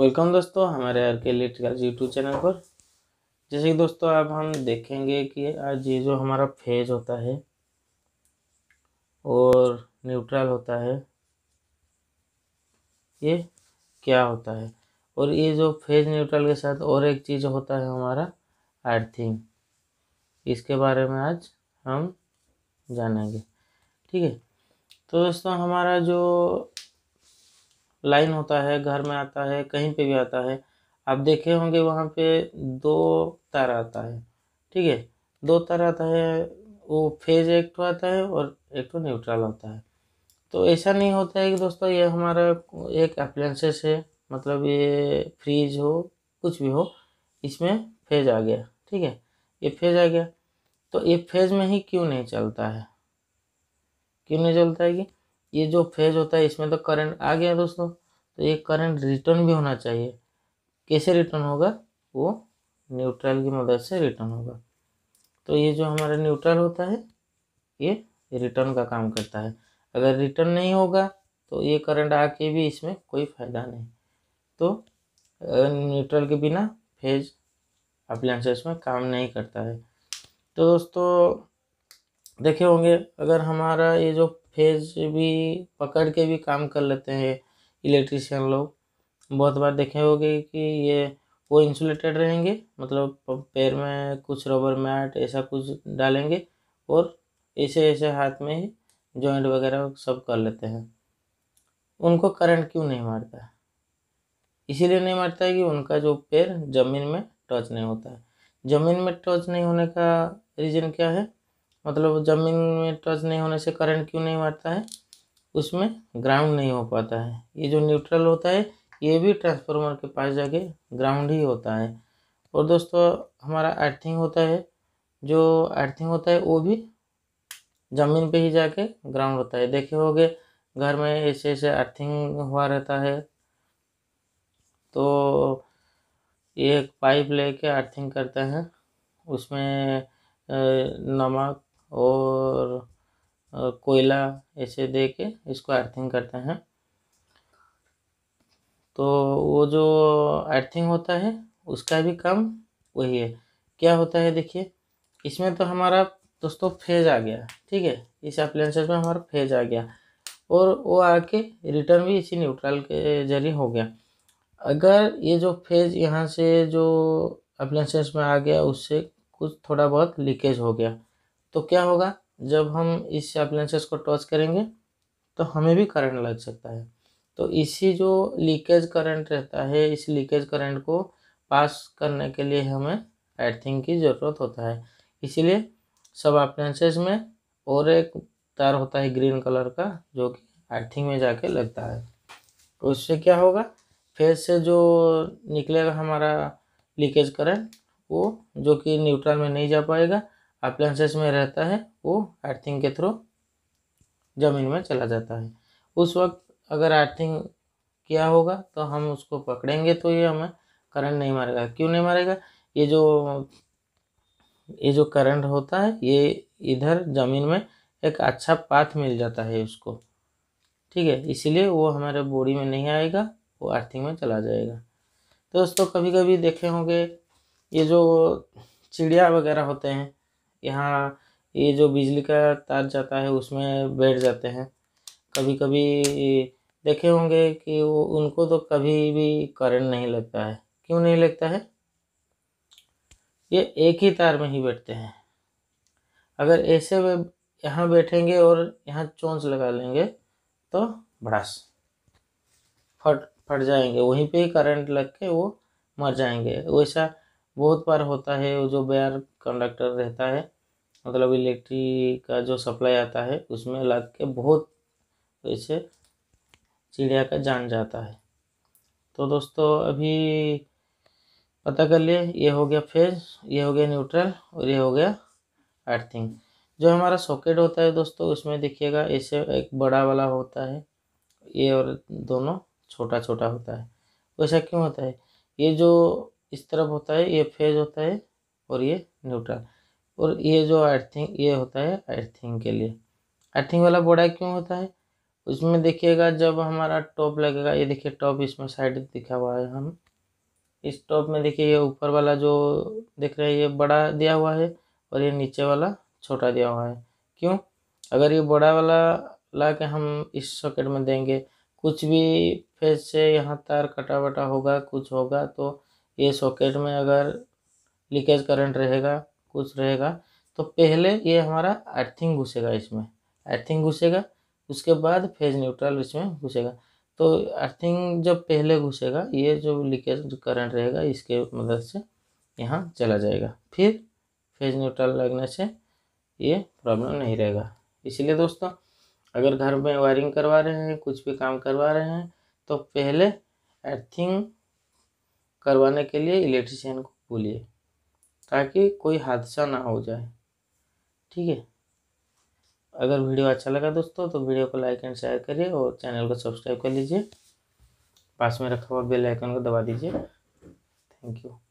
welcome दोस्तों हमारे are के लिटिकल यूट्यूब चैनल पर जैसे कि दोस्तों अब हम देखेंगे कि आज ये जो हमारा फेज होता है और न्यूट्रल होता है ये क्या होता है और ये जो फेज न्यूट्रल के साथ और एक चीज़ होता है हमारा अर्थिंग इसके बारे में आज हम जानेंगे ठीक है तो दोस्तों हमारा जो लाइन होता है घर में आता है कहीं पे भी आता है आप देखे होंगे वहाँ पे दो तार आता है ठीक है दो तार आता है वो फेज एक तो आता है और एक तो न्यूट्रल आता है तो ऐसा नहीं होता है कि दोस्तों ये हमारा एक अप्लाइंसेस है मतलब ये फ्रिज हो कुछ भी हो इसमें फेज आ गया ठीक है ये फेज आ गया तो ये फेज में ही क्यों नहीं चलता है क्यों नहीं चलता है कि ये जो फेज होता है इसमें तो करंट आ गया दोस्तों तो ये करंट रिटर्न भी होना चाहिए कैसे रिटर्न होगा वो न्यूट्रल की मदद से रिटर्न होगा तो ये जो हमारा न्यूट्रल होता है ये रिटर्न का काम करता है अगर रिटर्न नहीं होगा तो ये करंट आके भी इसमें कोई फायदा नहीं तो न्यूट्रल के बिना फेज अप्लायंसेस में काम नहीं करता है तो दोस्तों देखे होंगे अगर हमारा ये जो फेज भी पकड़ के भी काम कर लेते हैं इलेक्ट्रिशियन लोग बहुत बार देखे होंगे कि ये वो इंसुलेटेड रहेंगे मतलब पैर में कुछ रबर मैट ऐसा कुछ डालेंगे और ऐसे ऐसे हाथ में ही जॉइंट वगैरह सब कर लेते हैं उनको करंट क्यों नहीं मारता इसीलिए नहीं मारता है कि उनका जो पैर ज़मीन में टच नहीं होता है ज़मीन में टच नहीं होने का रीज़न क्या है मतलब ज़मीन में टच नहीं होने से करंट क्यों नहीं मारता है उसमें ग्राउंड नहीं हो पाता है ये जो न्यूट्रल होता है ये भी ट्रांसफार्मर के पास जाके ग्राउंड ही होता है और दोस्तों हमारा अर्थिंग होता है जो अर्थिंग होता है वो भी ज़मीन पे ही जाके ग्राउंड होता है देखे होगे घर में ऐसे ऐसे अर्थिंग हुआ रहता है तो ये एक पाइप लेके अर्थिंग करते हैं उसमें नमक और कोयला ऐसे दे के इसको अर्थिंग करते हैं तो वो जो अर्थिंग होता है उसका भी काम वही है क्या होता है देखिए इसमें तो हमारा दोस्तों फेज आ गया ठीक है इस अप्लेंसेज में हमारा फेज आ गया और वो आके रिटर्न भी इसी न्यूट्रल के जरिए हो गया अगर ये जो फेज यहाँ से जो अप्लेंसेस में आ गया उससे कुछ थोड़ा बहुत लीकेज हो गया तो क्या होगा जब हम इस अप्लाइंसेस को टच करेंगे तो हमें भी करंट लग सकता है तो इसी जो लीकेज करंट रहता है इस लीकेज करंट को पास करने के लिए हमें अर्थिंग की ज़रूरत होता है इसीलिए सब अप्लाइंसेस में और एक तार होता है ग्रीन कलर का जो कि अर्थिंग में जाके लगता है तो उससे क्या होगा फेस से जो निकलेगा हमारा लीकेज करंट वो जो कि न्यूट्रल में नहीं जा पाएगा अप्लाइंसेस में रहता है वो अर्थिंग के थ्रू ज़मीन में चला जाता है उस वक्त अगर अर्थिंग किया होगा तो हम उसको पकड़ेंगे तो ये हमें करंट नहीं मारेगा क्यों नहीं मारेगा ये जो ये जो करंट होता है ये इधर ज़मीन में एक अच्छा पाथ मिल जाता है उसको ठीक है इसीलिए वो हमारे बॉडी में नहीं आएगा वो अर्थिंग में चला जाएगा दोस्तों कभी कभी देखे होंगे ये जो चिड़िया वगैरह होते हैं यहाँ ये जो बिजली का तार जाता है उसमें बैठ जाते हैं कभी कभी देखे होंगे कि वो उनको तो कभी भी करंट नहीं लगता है क्यों नहीं लगता है ये एक ही तार में ही बैठते हैं अगर ऐसे में यहाँ बैठेंगे और यहाँ चोंच लगा लेंगे तो भड़ास फट फट जाएंगे वहीं पे ही करंट लग के वो मर जाएंगे वैसा बहुत बार होता है वो जो बेयर कंडक्टर रहता है मतलब इलेक्ट्रिक का जो सप्लाई आता है उसमें लग के बहुत ऐसे चिड़िया का जान जाता है तो दोस्तों अभी पता कर लिए ये हो गया फेज ये हो गया न्यूट्रल और ये हो गया अर्थिंग जो हमारा सॉकेट होता है दोस्तों उसमें देखिएगा ऐसे एक बड़ा वाला होता है ये और दोनों छोटा छोटा होता है वैसा क्यों होता है ये जो इस तरफ होता है ये फेज होता है और ये न्यूट्रल और ये जो अर्थिंग ये होता है अर्थिंग के लिए अर्थिंग वाला बोरा क्यों होता है उसमें देखिएगा जब हमारा टॉप लगेगा ये देखिए टॉप इसमें साइड दिखा हुआ है हम इस टॉप में देखिए ये ऊपर वाला जो देख रहे हैं ये बड़ा दिया हुआ है और ये नीचे वाला छोटा दिया हुआ है क्यों अगर ये बड़ा वाला ला के हम इस सॉकेट में देंगे कुछ भी फेज से यहाँ तार कटा वटा होगा कुछ होगा तो ये सॉकेट में अगर लीकेज करंट रहेगा कुछ रहेगा तो पहले ये हमारा अर्थिंग घुसेगा इसमें अर्थिंग घुसेगा उसके बाद फेज न्यूट्रल इसमें घुसेगा तो अर्थिंग जब पहले घुसेगा ये जो लीकेज करंट रहेगा इसके मदद से यहाँ चला जाएगा फिर फेज न्यूट्रल लगने से ये प्रॉब्लम नहीं रहेगा इसलिए दोस्तों अगर घर में वायरिंग करवा रहे हैं कुछ भी काम करवा रहे हैं तो पहले अर्थिंग करवाने के लिए इलेक्ट्रिशियन को बोलिए ताकि कोई हादसा ना हो जाए ठीक है अगर वीडियो अच्छा लगा दोस्तों तो वीडियो को लाइक एंड शेयर करिए और चैनल को सब्सक्राइब कर लीजिए पास में रखा हुआ बेल आइकन को दबा दीजिए थैंक यू